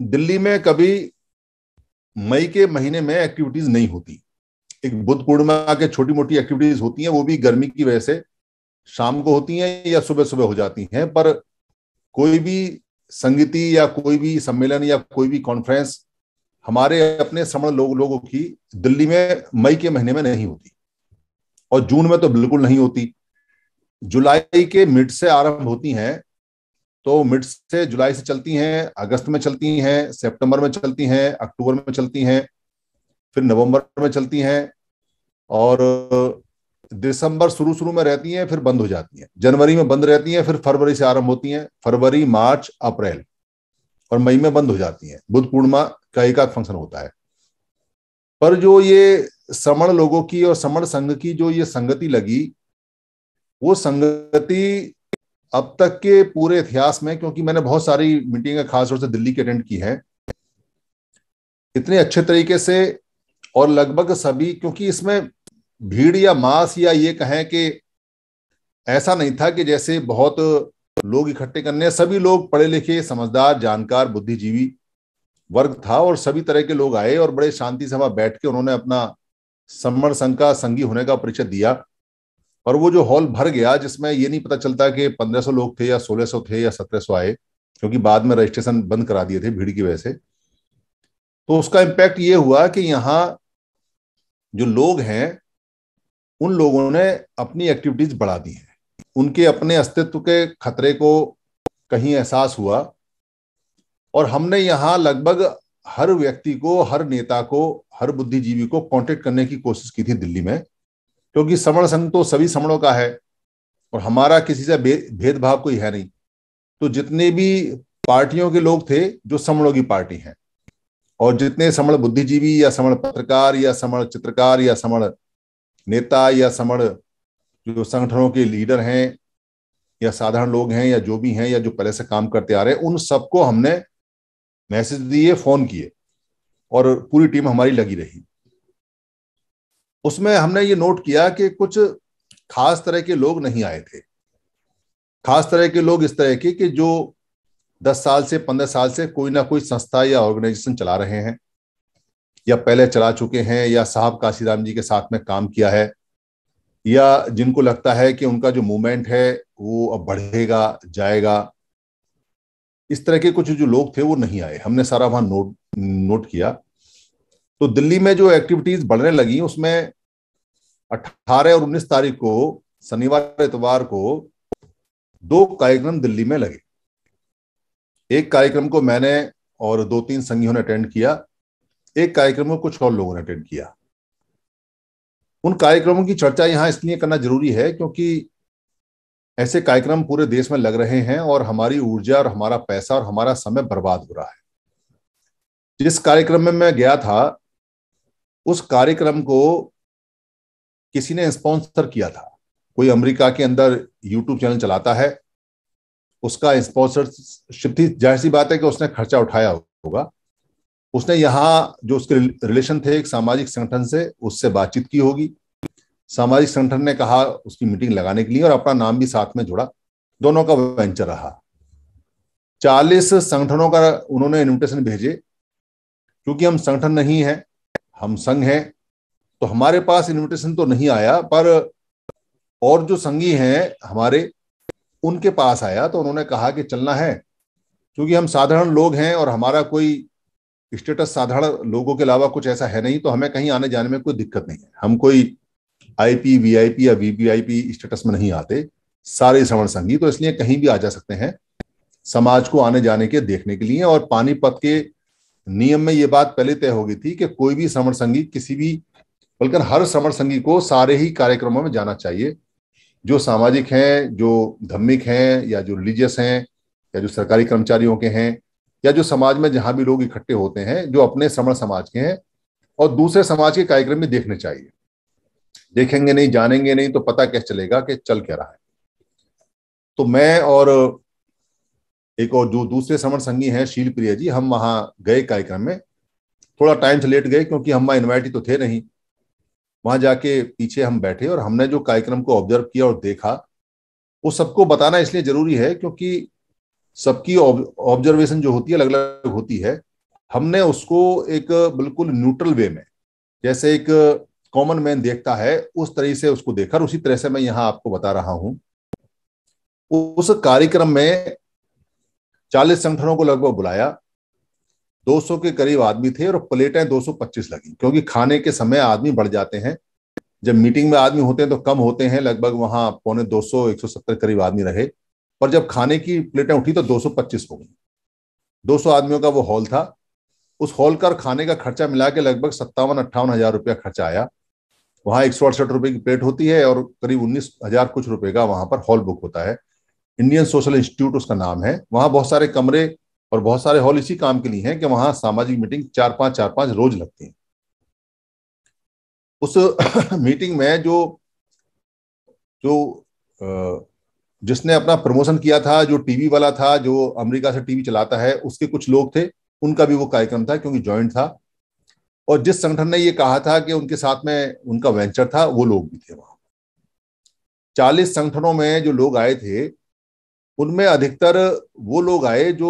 दिल्ली में कभी मई के महीने में एक्टिविटीज नहीं होती एक बुद्ध पूर्णिमा के छोटी मोटी एक्टिविटीज होती हैं वो भी गर्मी की वजह से शाम को होती हैं या सुबह सुबह हो जाती हैं पर कोई भी संगीति या कोई भी सम्मेलन या कोई भी कॉन्फ्रेंस हमारे अपने समण लोग लोगों की दिल्ली में मई के महीने में नहीं होती और जून में तो बिल्कुल नहीं होती जुलाई के मिड से आरंभ होती हैं तो मिड से जुलाई से चलती हैं अगस्त में चलती हैं सितंबर में चलती हैं अक्टूबर में चलती हैं फिर नवंबर में चलती हैं और दिसंबर शुरू शुरू में रहती हैं फिर बंद हो जाती हैं जनवरी में बंद रहती हैं फिर फरवरी से आरंभ होती हैं फरवरी मार्च अप्रैल और मई में बंद हो जाती हैं बुद्ध पूर्णिमा का एक आध फंक्शन होता है पर जो ये समण लोगों की और समण संघ की जो ये संगति लगी वो संगति अब तक के पूरे इतिहास में क्योंकि मैंने बहुत सारी मीटिंग खासतौर से दिल्ली की अटेंड की है इतने अच्छे तरीके से और लगभग सभी क्योंकि इसमें भीड़ या मास या ये कहें कि ऐसा नहीं था कि जैसे बहुत लोग इकट्ठे करने सभी लोग पढ़े लिखे समझदार जानकार बुद्धिजीवी वर्ग था और सभी तरह के लोग आए और बड़े शांति से वहां बैठ के उन्होंने अपना सम्मण संघ का संगी होने का परिचय दिया और वो जो हॉल भर गया जिसमें ये नहीं पता चलता कि 1500 लोग थे या 1600 थे या 1700 आए क्योंकि बाद में रजिस्ट्रेशन बंद करा दिए थे भीड़ की वजह से तो उसका इम्पैक्ट ये हुआ कि यहाँ जो लोग हैं उन लोगों ने अपनी एक्टिविटीज बढ़ा दी हैं उनके अपने अस्तित्व के खतरे को कहीं एहसास हुआ और हमने यहाँ लगभग हर व्यक्ति को हर नेता को हर बुद्धिजीवी को कॉन्टेक्ट करने की कोशिश की थी दिल्ली में क्योंकि समण संघ तो सभी समणों का है और हमारा किसी से भेदभाव कोई है नहीं तो जितने भी पार्टियों के लोग थे जो समणों की पार्टी हैं और जितने समण बुद्धिजीवी या समण पत्रकार या समण चित्रकार या समण नेता या समण जो संगठनों के लीडर हैं या साधारण लोग हैं या जो भी हैं या जो पहले से काम करते आ रहे हैं उन सबको हमने मैसेज दिए फोन किए और पूरी टीम हमारी लगी रही उसमें हमने ये नोट किया कि कुछ खास तरह के लोग नहीं आए थे खास तरह के लोग इस तरह के कि जो दस साल से पंद्रह साल से कोई ना कोई संस्था या ऑर्गेनाइजेशन चला रहे हैं या पहले चला चुके हैं या साहब काशीराम जी के साथ में काम किया है या जिनको लगता है कि उनका जो मूवमेंट है वो अब बढ़ेगा जाएगा इस तरह के कुछ जो लोग थे वो नहीं आए हमने सारा वहां नोट नोट किया तो दिल्ली में जो एक्टिविटीज बढ़ने लगी उसमें 18 और 19 तारीख को शनिवार इतवार को दो कार्यक्रम दिल्ली में लगे एक कार्यक्रम को मैंने और दो तीन संघियों ने अटेंड किया एक कार्यक्रम को कुछ और लोगों ने अटेंड किया उन कार्यक्रमों की चर्चा यहां इसलिए करना जरूरी है क्योंकि ऐसे कार्यक्रम पूरे देश में लग रहे हैं और हमारी ऊर्जा और हमारा पैसा और हमारा समय बर्बाद हो रहा है जिस कार्यक्रम में मैं गया था उस कार्यक्रम को किसी ने स्पॉन्सर किया था कोई अमेरिका के अंदर यूट्यूब चैनल चलाता है उसका स्पॉन्सरशिप थी जाहिर सी बात है कि उसने खर्चा उठाया होगा उसने यहाँ जो उसके रिलेशन थे एक सामाजिक संगठन से उससे बातचीत की होगी सामाजिक संगठन ने कहा उसकी मीटिंग लगाने के लिए और अपना नाम भी साथ में जोड़ा दोनों का वेंचर रहा चालीस संगठनों का उन्होंने इन्विटेशन भेजे क्योंकि हम संगठन नहीं है हम संघ हैं तो हमारे पास इनविटेशन तो नहीं आया पर और जो संगी हैं हमारे उनके पास आया तो उन्होंने कहा कि चलना है क्योंकि हम साधारण लोग हैं और हमारा कोई स्टेटस साधारण लोगों के अलावा कुछ ऐसा है नहीं तो हमें कहीं आने जाने में कोई दिक्कत नहीं है हम कोई आईपी वीआईपी या वीवीआईपी स्टेटस में नहीं आते सारे श्रवण संघी तो इसलिए कहीं भी आ जा सकते हैं समाज को आने जाने के देखने के लिए और पानीपत के नियम में ये बात पहले तय हो गई थी कि कोई भी समर संगी किसी भी बल्कि हर समर संगी को सारे ही कार्यक्रमों में जाना चाहिए जो सामाजिक हैं जो धर्मिक हैं या जो रिलीजियस हैं या जो सरकारी कर्मचारियों के हैं या जो समाज में जहां भी लोग इकट्ठे होते हैं जो अपने समर समाज के हैं और दूसरे समाज के कार्यक्रम में देखने चाहिए देखेंगे नहीं जानेंगे नहीं तो पता कैसे चलेगा कि चल क्या रहा है तो मैं और एक और जो दूसरे श्रवण संगी हैं शील प्रिया जी हम वहां गए कार्यक्रम में थोड़ा टाइम से लेट गए क्योंकि हम वहां इन्वाइट तो थे नहीं वहां जाके पीछे हम बैठे और हमने जो कार्यक्रम को ऑब्जर्व किया और देखा वो सबको बताना इसलिए जरूरी है क्योंकि सबकी ऑब्जर्वेशन जो होती है अलग अलग होती है हमने उसको एक बिल्कुल न्यूट्रल वे में जैसे एक कॉमन मैन देखता है उस तरह से उसको देखा और उसी तरह से मैं यहाँ आपको बता रहा हूं उस कार्यक्रम में चालीस संगठनों को लगभग बुलाया 200 के करीब आदमी थे और प्लेटें 225 लगी क्योंकि खाने के समय आदमी बढ़ जाते हैं जब मीटिंग में आदमी होते हैं तो कम होते हैं लगभग वहां पौने 200 170 करीब आदमी रहे पर जब खाने की प्लेटें उठी तो 225 हो गई 200 आदमियों का वो हॉल था उस हॉल का खाने का खर्चा मिला के लगभग सत्तावन अट्ठावन हजार रुपया खर्चा आया वहां एक सौ अड़सठ रुपए की प्लेट होती है और करीब उन्नीस हजार कुछ रुपए का वहां पर हॉल बुक होता है इंडियन सोशल इंस्टीट्यूट उसका नाम है वहां बहुत सारे कमरे और बहुत सारे हॉल इसी काम के लिए हैं कि वहां सामाजिक मीटिंग चार पांच चार पांच रोज लगती है उस मीटिंग में जो जो जिसने अपना प्रमोशन किया था जो टीवी वाला था जो अमेरिका से टीवी चलाता है उसके कुछ लोग थे उनका भी वो कार्यक्रम था क्योंकि ज्वाइंट था और जिस संगठन ने ये कहा था कि उनके साथ में उनका वेंचर था वो लोग भी थे वहां चालीस संगठनों में जो लोग आए थे उनमें अधिकतर वो लोग आए जो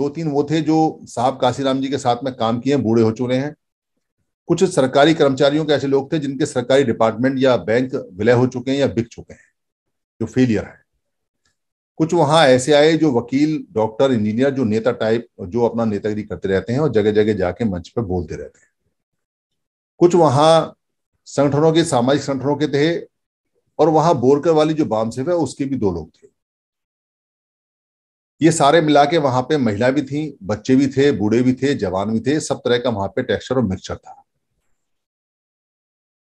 दो तीन वो थे जो साहब काशीराम जी के साथ में काम किए बूढ़े हो चुके हैं कुछ सरकारी कर्मचारियों के ऐसे लोग थे जिनके सरकारी डिपार्टमेंट या बैंक विलय हो चुके हैं या बिक चुके हैं जो फेलियर है कुछ वहां ऐसे आए जो वकील डॉक्टर इंजीनियर जो नेता टाइप जो अपना नेतागिरी करते रहते हैं और जगह जगह जाके मंच पर बोलते रहते हैं कुछ वहां संगठनों के सामाजिक संगठनों के थे और वहां बोरकर वाली जो बाम सेफ है उसके भी दो लोग थे ये सारे मिला के वहां पे महिला भी थी बच्चे भी थे बूढ़े भी थे जवान भी थे सब तरह का वहां पे टेक्सचर और मिक्सचर था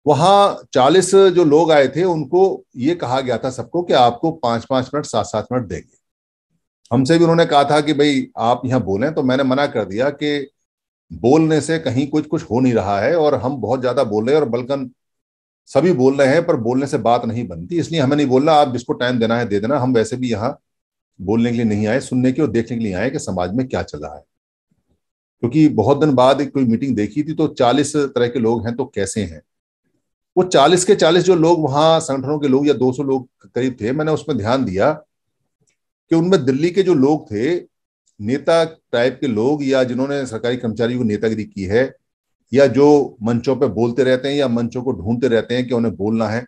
वहां 40 जो लोग आए थे उनको ये कहा गया था सबको कि आपको पांच पांच मिनट सात सात मिनट देंगे हमसे भी उन्होंने कहा था कि भाई आप यहाँ बोले तो मैंने मना कर दिया कि बोलने से कहीं कुछ कुछ हो नहीं रहा है और हम बहुत ज्यादा बोल रहे हैं और बल्कन सभी बोल रहे हैं पर बोलने से बात नहीं बनती इसलिए हमें नहीं बोलना आप जिसको टाइम देना है दे देना हम वैसे भी यहाँ बोलने के लिए नहीं आए सुनने के और देखने के लिए आए कि समाज में क्या चला है क्योंकि बहुत दिन बाद एक कोई मीटिंग देखी थी तो चालीस तरह के लोग हैं तो कैसे हैं वो चालीस के चालीस जो लोग वहां संगठनों के लोग या दो सौ लोग करीब थे मैंने उसमें ध्यान दिया कि उनमें दिल्ली के जो लोग थे नेता टाइप के लोग या जिन्होंने सरकारी कर्मचारियों को नेतागिरी की है या जो मंचों पर बोलते रहते हैं या मंचों को ढूंढते रहते हैं कि उन्हें बोलना है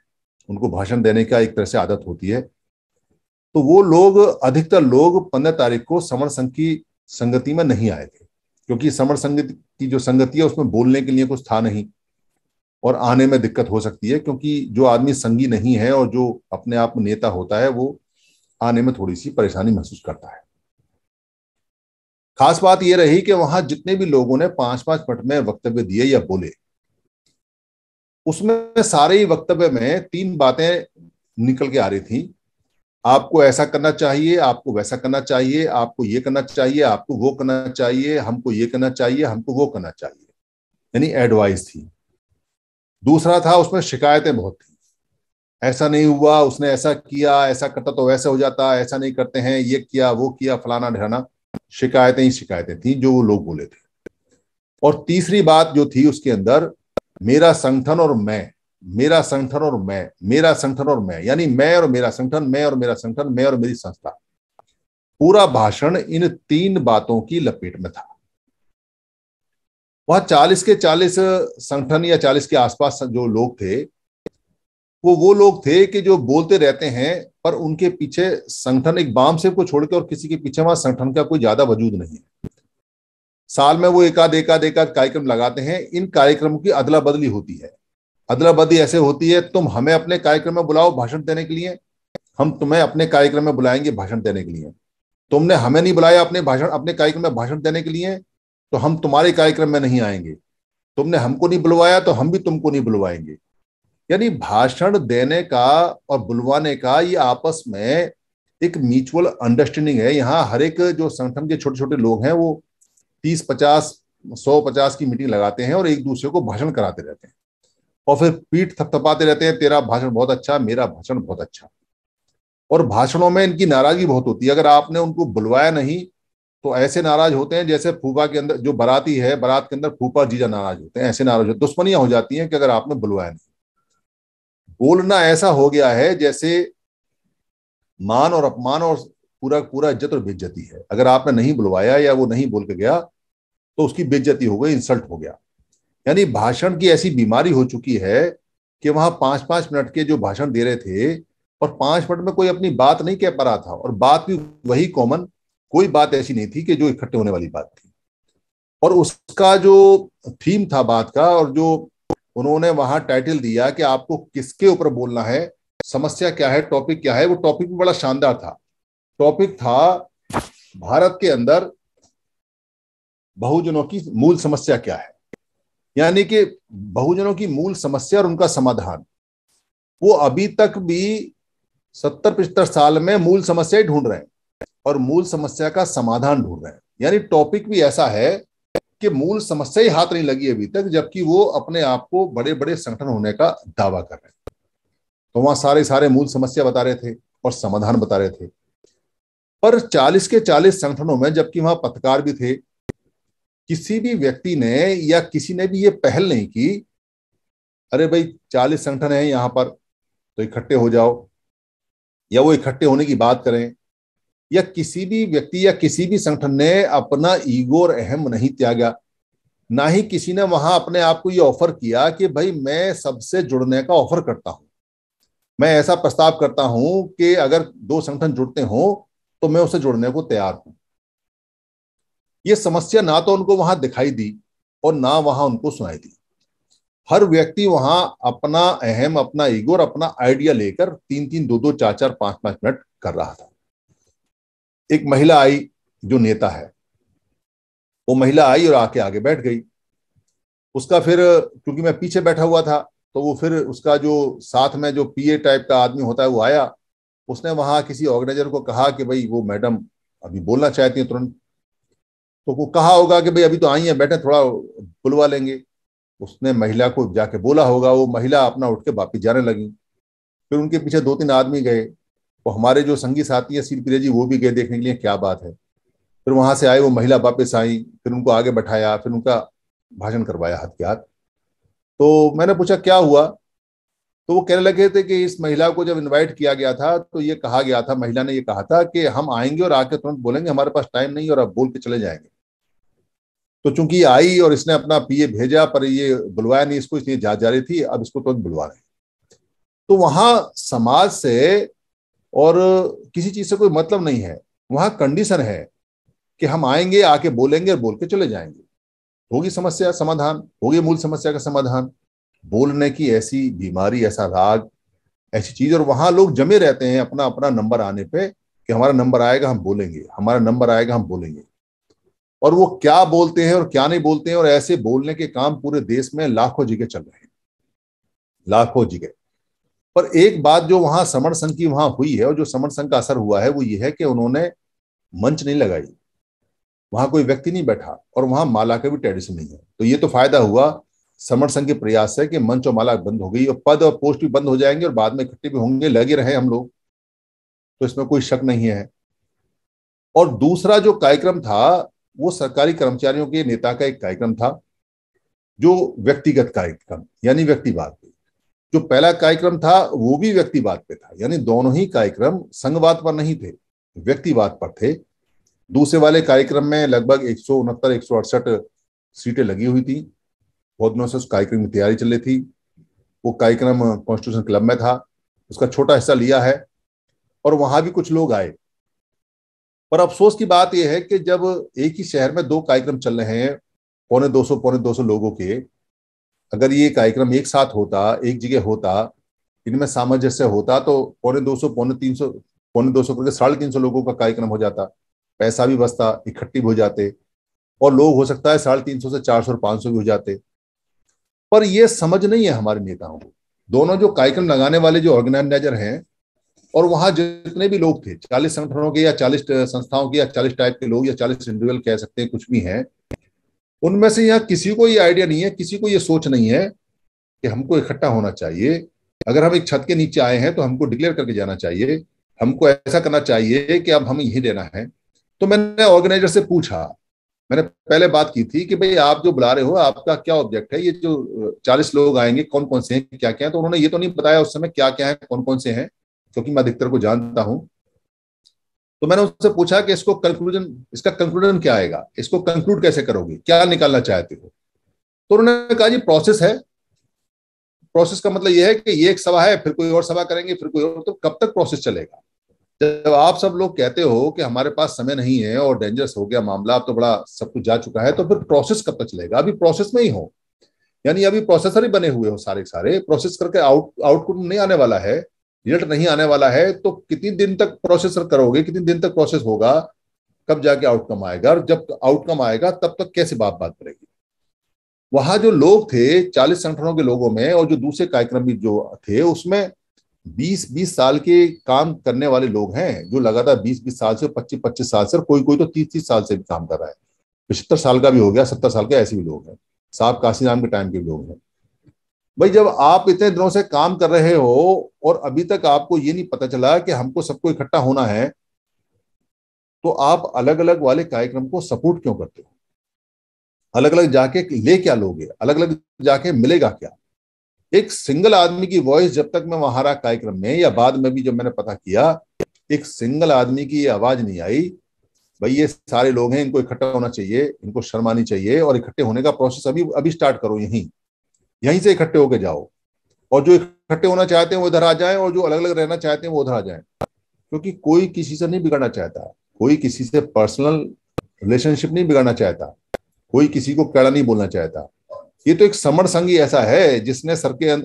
उनको भाषण देने का एक तरह से आदत होती है तो वो लोग अधिकतर लोग पंद्रह तारीख को समर संघ की संगति में नहीं आए थे क्योंकि समर संघ की जो संगति है उसमें बोलने के लिए कुछ था नहीं और आने में दिक्कत हो सकती है क्योंकि जो आदमी संगी नहीं है और जो अपने आप में नेता होता है वो आने में थोड़ी सी परेशानी महसूस करता है खास बात यह रही कि वहां जितने भी लोगों ने पांच पांच मिनट में वक्तव्य दिए या बोले उसमें सारे ही वक्तव्य में तीन बातें निकल के आ रही थी आपको ऐसा करना चाहिए आपको वैसा करना चाहिए आपको ये करना चाहिए आपको वो करना चाहिए हमको ये करना चाहिए हमको वो करना चाहिए यानी एडवाइस थी दूसरा था उसमें शिकायतें बहुत थी ऐसा नहीं हुआ उसने ऐसा किया ऐसा करता तो वैसे हो जाता ऐसा नहीं करते हैं ये किया वो किया फलाना ढराना शिकायतें ही शिकायतें थी जो वो लोग बोले थे और तीसरी बात जो थी उसके अंदर मेरा संगठन और मैं मेरा संगठन और मैं मेरा संगठन और मैं यानी मैं और मेरा संगठन मैं और मेरा संगठन मैं और मेरी संस्था पूरा भाषण इन तीन बातों की लपेट में था वहां चालीस के चालीस संगठन या चालीस के आसपास जो लोग थे वो वो लोग थे कि जो बोलते रहते हैं पर उनके पीछे संगठन एक बाम से को छोड़ के और किसी के पीछे वहां संगठन का कोई ज्यादा वजूद नहीं है साल में वो एकाध एकाध एकाध कार्यक्रम लगाते हैं इन कार्यक्रमों की अदला बदली होती है अदलाबदी ऐसे होती है तुम हमें अपने कार्यक्रम में बुलाओ भाषण देने के लिए हम तुम्हें अपने कार्यक्रम में बुलाएंगे भाषण देने के लिए तुमने हमें नहीं बुलाया अपने भाषण अपने कार्यक्रम में भाषण देने के लिए तो हम तुम्हारे कार्यक्रम में नहीं आएंगे तुमने हमको नहीं बुलवाया तो हम भी तुमको नहीं बुलवाएंगे यानी भाषण देने का और बुलवाने का ये आपस में एक म्यूचुअल अंडरस्टैंडिंग है यहाँ हर एक जो संगठन के छोटे छोटे लोग हैं वो तीस पचास सौ पचास की मीटिंग लगाते हैं और एक दूसरे को भाषण कराते रहते हैं और फिर पीठ थपथपाते रहते हैं तेरा भाषण बहुत अच्छा मेरा भाषण बहुत अच्छा और भाषणों में इनकी नाराजगी बहुत होती है अगर आपने उनको बुलवाया नहीं तो ऐसे नाराज होते हैं जैसे फूफा के अंदर जो बराती है बरात के अंदर फूफा जीजा नाराज होते हैं ऐसे नाराज होते दुश्मनियां हो जाती हैं कि अगर आपने बुलवाया नहीं बोलना ऐसा हो गया है जैसे मान और अपमान और पूरा पूरा इज्जत और बेज्जती है अगर आपने नहीं बुलवाया या वो नहीं बोल के गया तो उसकी बेज्जती हो गई इंसल्ट हो गया यानी भाषण की ऐसी बीमारी हो चुकी है कि वहां पांच पांच मिनट के जो भाषण दे रहे थे और पांच मिनट में कोई अपनी बात नहीं कह पा रहा था और बात भी वही कॉमन कोई बात ऐसी नहीं थी कि जो इकट्ठे होने वाली बात थी और उसका जो थीम था बात का और जो उन्होंने वहां टाइटल दिया कि आपको किसके ऊपर बोलना है समस्या क्या है टॉपिक क्या है वो टॉपिक भी बड़ा शानदार था टॉपिक था भारत के अंदर बहुजनों की मूल समस्या क्या है यानी कि बहुजनों की मूल समस्या और उनका समाधान वो अभी तक भी सत्तर पिछहत्तर साल में मूल समस्या ही ढूंढ रहे हैं और मूल समस्या का समाधान ढूंढ रहे हैं यानी टॉपिक भी ऐसा है कि मूल समस्या ही हाथ नहीं लगी अभी तक जबकि वो अपने आप को बड़े बड़े संगठन होने का दावा कर रहे हैं तो वहां सारे सारे मूल समस्या बता रहे थे और समाधान बता रहे थे पर 40 के 40 संगठनों में जबकि वहां पत्रकार भी थे किसी भी व्यक्ति ने या किसी ने भी ये पहल नहीं की अरे भाई चालीस संगठन है यहां पर तो इकट्ठे हो जाओ या वो इकट्ठे होने की बात करें या किसी भी व्यक्ति या किसी भी संगठन ने अपना ईगो और अहम नहीं त्यागा ना ही किसी ने वहां अपने आप को ये ऑफर किया कि भाई मैं सबसे जुड़ने का ऑफर करता हूं मैं ऐसा प्रस्ताव करता हूं कि अगर दो संगठन जुड़ते हों तो मैं उसे जुड़ने को तैयार हूं ये समस्या ना तो उनको वहां दिखाई दी और ना वहां उनको सुनाई दी हर व्यक्ति वहां अपना अहम अपना ईगो और अपना आइडिया लेकर तीन तीन दो दो चार चार पांच पांच मिनट कर रहा था एक महिला आई जो नेता है वो महिला आई और आके आगे बैठ गई उसका फिर क्योंकि मैं पीछे बैठा हुआ था तो वो फिर उसका जो साथ में जो पीए टाइप का आदमी होता है वो आया उसने वहां किसी ऑर्गेनाइजर को कहा कि भाई वो मैडम अभी बोलना चाहती है तुरंत तो वो कहा होगा कि भाई अभी तो आई है बैठे थोड़ा बुलवा लेंगे उसने महिला को जाके बोला होगा वो महिला अपना उठ के वापिस जाने लगी फिर उनके पीछे दो तीन आदमी गए तो हमारे जो संगी साथी है सीरप्रिया जी वो भी गए देखने के लिए क्या बात है फिर वहां से आए वो महिला वापस आई फिर उनको आगे बैठाया फिर उनका भाषण करवाया हथियार के हाथ तो मैंने पूछा क्या हुआ तो वो कहने लगे थे कि इस महिला को जब इनवाइट किया गया था तो ये कहा गया था महिला ने ये कहा था कि हम आएंगे और आके तुरंत बोलेंगे हमारे पास टाइम नहीं और आप बोल के चले जाएंगे तो चूंकि आई और इसने अपना पीए भेजा पर ये बुलवाया नहीं इसको इसलिए जा जा रही थी अब इसको तुरंत तो बुलवा रहे तो वहां समाज से और किसी चीज से कोई मतलब नहीं है वहां कंडीशन है कि हम आएंगे आके बोलेंगे और बोल के चले जाएंगे होगी समस्या समाधान होगी मूल समस्या का समाधान बोलने की ऐसी बीमारी ऐसा राग ऐसी चीज और वहां लोग जमे रहते हैं अपना अपना नंबर आने पे कि हमारा नंबर आएगा हम बोलेंगे हमारा नंबर आएगा हम बोलेंगे और वो क्या बोलते हैं और क्या नहीं बोलते हैं और ऐसे बोलने के काम पूरे देश में लाखों जगह चल रहे हैं लाखों जगह पर एक बात जो वहां समर संघ की वहां हुई है और जो समर संघ का असर हुआ है वो ये है कि उन्होंने मंच नहीं लगाई वहां कोई व्यक्ति नहीं बैठा और वहां माला का भी ट्रेडिशन नहीं है तो ये तो फायदा हुआ समर संघ के प्रयास है कि मंच और माला बंद हो गई और पद और पोस्ट भी बंद हो जाएंगे और बाद में इकट्ठे भी होंगे लगे रहे हम लोग तो इसमें कोई शक नहीं है और दूसरा जो कार्यक्रम था वो सरकारी कर्मचारियों के नेता का एक कार्यक्रम था जो व्यक्तिगत कार्यक्रम यानी व्यक्तिवाद पे जो पहला कार्यक्रम था वो भी व्यक्तिवाद पे था यानी दोनों ही कार्यक्रम संघवाद पर नहीं थे व्यक्तिवाद पर थे दूसरे वाले कार्यक्रम में लगभग एक सौ उनहत्तर एक सौ अड़सठ सीटें लगी हुई थी बहुत दिनों से उस कार्यक्रम की तैयारी चल रही थी वो कार्यक्रम कॉन्स्टिट्यूशन क्लब में था उसका छोटा हिस्सा लिया है और वहां भी कुछ लोग आए पर अफसोस की बात यह है कि जब एक ही शहर में दो कार्यक्रम चल रहे हैं पौने दो सौ पौने दो सौ लोगों के अगर ये कार्यक्रम एक साथ होता एक जगह होता इनमें सामंजस्य होता तो पौने दो सौ पौने तीन सौ पौने दो सौ करके साढ़े तीन सौ लोगों का कार्यक्रम हो जाता पैसा भी बचता इकट्ठी भी हो जाते और लोग हो सकता है साढ़े तीन सौ से चार सौ पांच पाँच सौ भी हो जाते पर यह समझ नहीं है हमारे नेताओं को दोनों जो कार्यक्रम लगाने वाले जो ऑर्गेनाइजर हैं और वहां जितने भी लोग थे चालीस संगठनों के या चालीस संस्थाओं के या चालीस टाइप के लोग या चालीस इंडिविजुअल कह सकते हैं कुछ भी हैं उनमें से यहाँ किसी को ये आइडिया नहीं है किसी को ये सोच नहीं है कि हमको इकट्ठा होना चाहिए अगर हम एक छत के नीचे आए हैं तो हमको डिक्लेयर करके जाना चाहिए हमको ऐसा करना चाहिए कि अब हम यही देना है तो मैंने ऑर्गेनाइजर से पूछा मैंने पहले बात की थी कि भाई आप जो बुला रहे हो आपका क्या ऑब्जेक्ट है ये जो चालीस लोग आएंगे कौन कौन से हैं क्या क्या है तो उन्होंने ये तो नहीं बताया उस समय क्या क्या है कौन कौन से हैं क्योंकि मैं अधिकतर को जानता हूं तो मैंने उनसे पूछा कि इसको कंक्लूजन इसका कंक्लूजन क्या आएगा इसको कंक्लूड कैसे करोगे क्या निकालना चाहते हो तो उन्होंने कहा जी प्रोसेस है प्रोसेस का मतलब यह है कि ये एक सभा है फिर कोई और सभा करेंगे फिर कोई और तो कब तक प्रोसेस चलेगा जब आप सब लोग कहते हो कि हमारे पास समय नहीं है और डेंजरस हो गया मामला अब तो बड़ा सब कुछ जा चुका है तो फिर प्रोसेस कब तक चलेगा अभी प्रोसेस में ही हो यानी अभी प्रोसेसर ही बने हुए हो सारे सारे प्रोसेस करके आउट आउटपुट नहीं आने वाला है रिजल्ट नहीं आने वाला है तो कितनी दिन तक प्रोसेसर करोगे कितनी दिन तक प्रोसेस होगा कब जाके आउटकम आएगा और जब आउटकम आएगा तब तक कैसे बात बात करेगी वहां जो लोग थे चालीस संगठनों के लोगों में और जो दूसरे कार्यक्रम भी जो थे उसमें बीस बीस साल के काम करने वाले लोग हैं जो लगातार बीस बीस साल से पच्चीस पच्चीस साल से कोई कोई तो तीस तीस साल से भी काम कर रहा है पिछहत्तर साल का भी हो गया सत्तर साल के ऐसे भी लोग हैं साहब काशी नाम के टाइम के लोग हैं भाई जब आप इतने दिनों से काम कर रहे हो और अभी तक आपको ये नहीं पता चला कि हमको सबको इकट्ठा होना है तो आप अलग अलग वाले कार्यक्रम को सपोर्ट क्यों करते हो अलग अलग जाके ले क्या लोगे अलग अलग जाके मिलेगा क्या एक सिंगल आदमी की वॉइस जब तक मैं वहां रहा कार्यक्रम में या बाद में भी जब मैंने पता किया एक सिंगल आदमी की ये आवाज नहीं आई भाई ये सारे लोग हैं इनको इकट्ठा होना चाहिए इनको शर्मानी चाहिए और इकट्ठे होने का प्रोसेस अभी अभी स्टार्ट करो यहीं यहीं से इकट्ठे होकर जाओ और जो इकट्ठे होना चाहते हैं वो इधर आ जाएं और जो अलग अलग रहना चाहते हैं वो उधर आ जाएं क्योंकि कोई किसी से नहीं बिगड़ना चाहता कोई किसी से पर्सनल रिलेशनशिप नहीं बिगाड़ना चाहता कोई किसी को कड़ा नहीं बोलना चाहता ये तो एक समर संगी ऐसा है जिसने सर के अं-,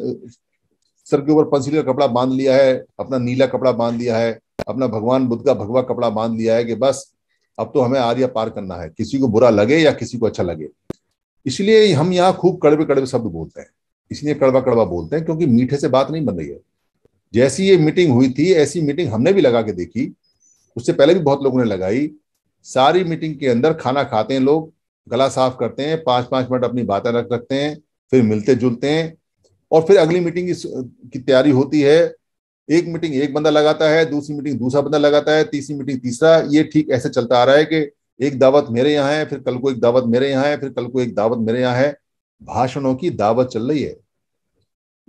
सर के ऊपर पंसीली का कपड़ा बांध लिया है अपना नीला कपड़ा बांध लिया है अपना भगवान बुद्ध का भगवा कपड़ा बांध लिया है कि बस अब तो हमें आर्य पार करना है किसी को बुरा लगे या किसी को अच्छा लगे इसलिए हम यहाँ खूब कड़वे कड़वे शब्द बोलते हैं इसलिए कड़वा कड़वा बोलते हैं क्योंकि मीठे से बात नहीं बन रही है जैसी ये मीटिंग हुई थी ऐसी मीटिंग हमने भी लगा के देखी उससे पहले भी बहुत लोगों ने लगाई सारी मीटिंग के अंदर खाना खाते हैं लोग गला साफ करते हैं पाँच पाँच मिनट अपनी बातें रख रखते हैं फिर मिलते जुलते हैं और फिर अगली मीटिंग की तैयारी होती है एक मीटिंग एक बंदा लगाता है दूसरी मीटिंग दूसरा बंदा लगाता है तीसरी मीटिंग तीसरा ये ठीक ऐसे चलता आ रहा है कि एक दावत मेरे यहाँ है फिर कल को एक दावत मेरे यहाँ है फिर कल को एक दावत मेरे यहाँ है भाषणों की दावत चल रही है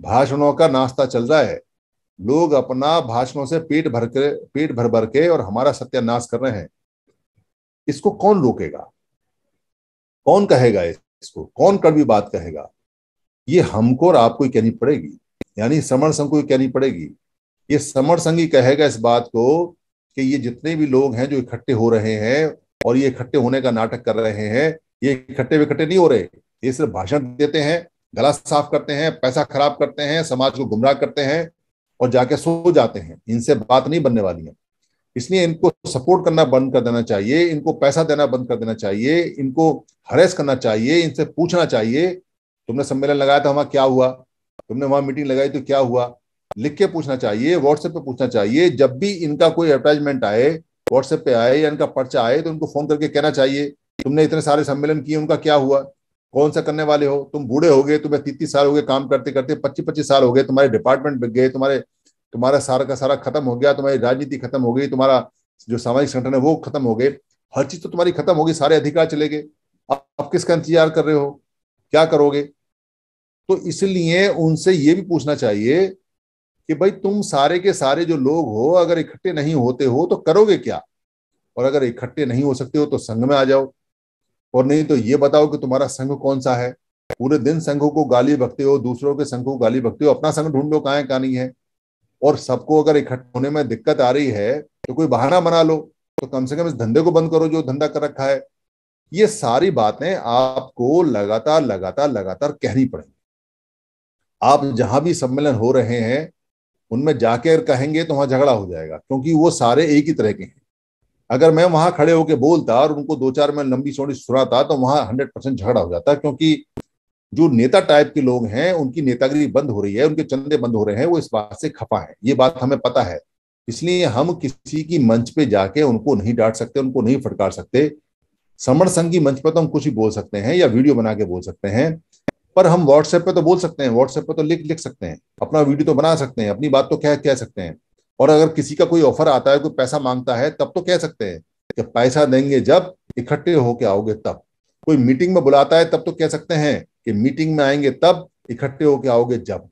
भाषणों का नाश्ता चल रहा है लोग अपना भाषणों से पेट भर के पेट भर भर के और हमारा सत्यानाश कर रहे हैं इसको कौन रोकेगा कौन कहेगा इसको कौन कड़वी बात कहेगा ये हमको और आपको ही कहनी पड़ेगी यानी समण संघ को ही कहनी पड़ेगी ये समण संघ ही कहेगा इस बात को कि ये जितने भी लोग हैं जो इकट्ठे हो रहे हैं और ये इकट्ठे होने का नाटक कर रहे हैं ये इकट्ठे विकट्ठे नहीं हो रहे ये सिर्फ भाषण देते हैं गला साफ करते हैं पैसा खराब करते हैं समाज को गुमराह करते हैं और जाके सो जाते हैं इनसे बात नहीं बनने वाली है इसलिए इनको सपोर्ट करना बंद कर देना चाहिए इनको पैसा देना बंद कर देना चाहिए इनको हरेस करना चाहिए इनसे पूछना चाहिए तुमने सम्मेलन लगाया था वहां क्या हुआ तुमने वहां मीटिंग लगाई तो क्या हुआ लिख के पूछना चाहिए व्हाट्सएप पे पूछना चाहिए जब भी इनका कोई एडवर्टाइजमेंट आए व्हाट्सएप पे आए या इनका पर्चा आए तो उनको फोन करके कहना चाहिए तुमने इतने सारे सम्मेलन किए उनका क्या हुआ कौन सा करने वाले हो तुम बूढ़े हो गए तुम्हें तीस तीस साल हो गए काम करते करते पच्चीस पच्चीस साल हो गए तुम्हारे डिपार्टमेंट बिक गए तुम्हारे तुम्हारा सारा का सारा खत्म हो गया तुम्हारी राजनीति खत्म हो गई तुम्हारा जो सामाजिक संगठन है वो खत्म हो गए हर चीज तो तुम्हारी खत्म होगी सारे अधिकार चले गए आप किसका इंतजार कर रहे हो क्या करोगे तो इसलिए उनसे ये भी पूछना चाहिए कि भाई तुम सारे के सारे जो लोग हो अगर इकट्ठे नहीं होते हो तो करोगे क्या और अगर इकट्ठे नहीं हो सकते हो तो संघ में आ जाओ और नहीं तो ये बताओ कि तुम्हारा संघ कौन सा है पूरे दिन संघों को गाली भगते हो दूसरों के संघ को गाली भगते हो अपना संघ ढूंढो कहाँ है कहाँ नहीं है और सबको अगर इकट्ठा होने में दिक्कत आ रही है तो कोई बहाना बना लो तो कम से कम इस धंधे को बंद करो जो धंधा कर रखा है ये सारी बातें आपको लगातार लगातार लगातार कहनी पड़ेगी आप जहां भी सम्मेलन हो रहे हैं उनमें जाकर कहेंगे तो वहां झगड़ा हो जाएगा क्योंकि वो सारे एक ही तरह के हैं अगर मैं वहां खड़े होकर बोलता और उनको दो चार में लंबी चौड़ी सुनाता तो वहां हंड्रेड परसेंट झगड़ा हो जाता क्योंकि जो नेता टाइप के लोग हैं उनकी नेतागिरी बंद हो रही है उनके चंदे बंद हो रहे हैं वो इस बात से खफा है ये बात हमें पता है इसलिए हम किसी की मंच पे जाके उनको नहीं डांट सकते उनको नहीं फटकार सकते समर संघ की मंच पर तो हम कुछ ही बोल सकते हैं या वीडियो बना के बोल सकते हैं पर हम व्हाट्सएप पे तो बोल सकते हैं व्हाट्सएप पे तो लिख लिख सकते हैं अपना वीडियो तो बना सकते हैं अपनी बात तो कह कह सकते हैं और अगर किसी का कोई ऑफर आता है कोई पैसा मांगता है तब तो कह सकते हैं कि पैसा देंगे जब इकट्ठे होके आओगे तब कोई मीटिंग में बुलाता है तब तो कह सकते हैं कि मीटिंग में आएंगे तब इकट्ठे होके आओगे जब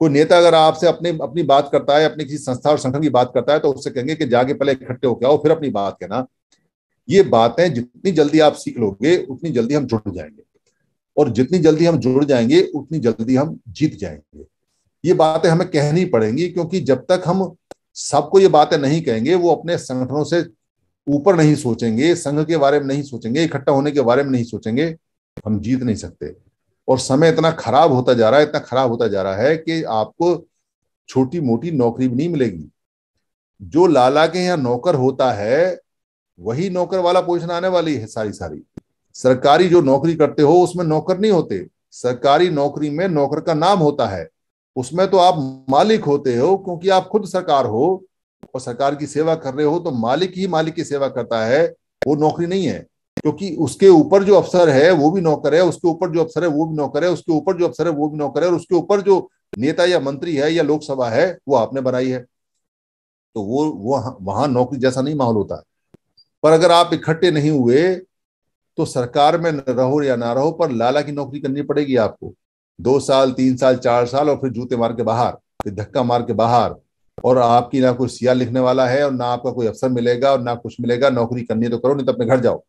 कोई नेता अगर आपसे अपने अपनी बात करता है अपनी किसी संस्था और संगठन की बात करता है तो उससे कहेंगे कि जाके पहले इकट्ठे होके आओ फिर अपनी बात कहना ये बातें जितनी जल्दी आप सीख लोगे उतनी जल्दी हम जुड़ जाएंगे और जितनी जल्दी हम जुड़ जाएंगे उतनी जल्दी हम जीत जाएंगे ये बातें हमें कहनी पड़ेंगी क्योंकि जब तक हम सबको ये बातें नहीं कहेंगे वो अपने संगठनों से ऊपर नहीं सोचेंगे संघ के बारे में नहीं सोचेंगे इकट्ठा होने के बारे में नहीं सोचेंगे हम जीत नहीं सकते और समय इतना खराब होता जा रहा है इतना खराब होता जा रहा है कि आपको छोटी मोटी नौकरी भी नहीं मिलेगी जो लाला के यहाँ नौकर होता है वही नौकर वाला पोजिशन आने वाली है सारी सारी सरकारी जो नौकरी करते हो उसमें नौकर नहीं होते सरकारी नौकरी में नौकर का नाम होता है उसमें तो आप मालिक होते हो क्योंकि आप खुद सरकार हो और सरकार की सेवा कर रहे हो तो मालिक ही मालिक की सेवा करता है वो नौकरी नहीं है क्योंकि उसके ऊपर जो अफसर है वो भी नौकर है उसके ऊपर जो अफसर है वो भी नौकर है उसके ऊपर जो अफसर है वो भी नौकर है और उसके ऊपर जो नेता या मंत्री है या लोकसभा है वो आपने बनाई है तो वो वो वहां नौकरी जैसा नहीं माहौल होता पर अगर आप इकट्ठे नहीं हुए तो सरकार में रहो या ना रहो पर लाला की नौकरी करनी पड़ेगी आपको दो साल तीन साल चार साल और फिर जूते मार के बाहर फिर धक्का मार के बाहर और आपकी ना कोई सिया लिखने वाला है और ना आपका कोई अफसर मिलेगा और ना कुछ मिलेगा नौकरी करनी है तो करो नहीं तो अपने घर जाओ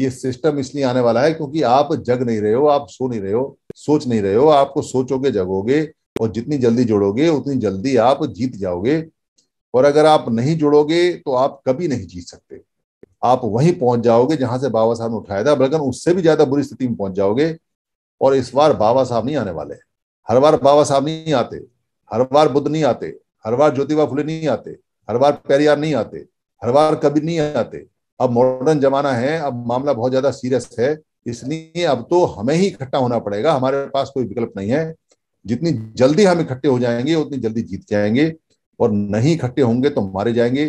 ये सिस्टम इसलिए आने वाला है क्योंकि आप जग नहीं रहे हो आप सो नहीं रहे हो सोच नहीं रहे हो आपको सोचोगे जगोगे और जितनी जल्दी जोड़ोगे उतनी जल्दी आप जीत जाओगे और अगर आप नहीं जोड़ोगे तो आप कभी नहीं जीत सकते आप वहीं पहुंच जाओगे जहां से बाबा साहब ने उठाया था बल्कि उससे भी ज्यादा बुरी स्थिति में पहुंच जाओगे और इस बार बाबा साहब नहीं आने वाले हर बार बाबा साहब नहीं आते हर बार बुद्ध नहीं आते हर बार ज्योतिबा फुले नहीं आते हर बार पेरियार नहीं आते हर बार कभी नहीं आते अब मॉडर्न जमाना है अब मामला बहुत ज्यादा सीरियस है इसलिए अब तो हमें ही इकट्ठा होना पड़ेगा हमारे पास कोई विकल्प नहीं है जितनी जल्दी हम इकट्ठे हो जाएंगे उतनी जल्दी जीत जाएंगे और नहीं इकट्ठे होंगे तो मारे जाएंगे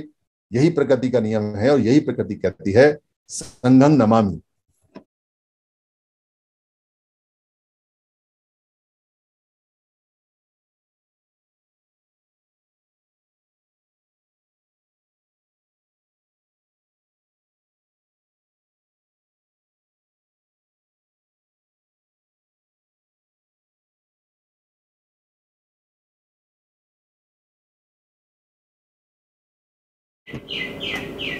यही प्रकृति का नियम है और यही प्रकृति कहती है संघम नमामि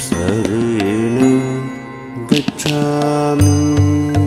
सरेण गच्छामि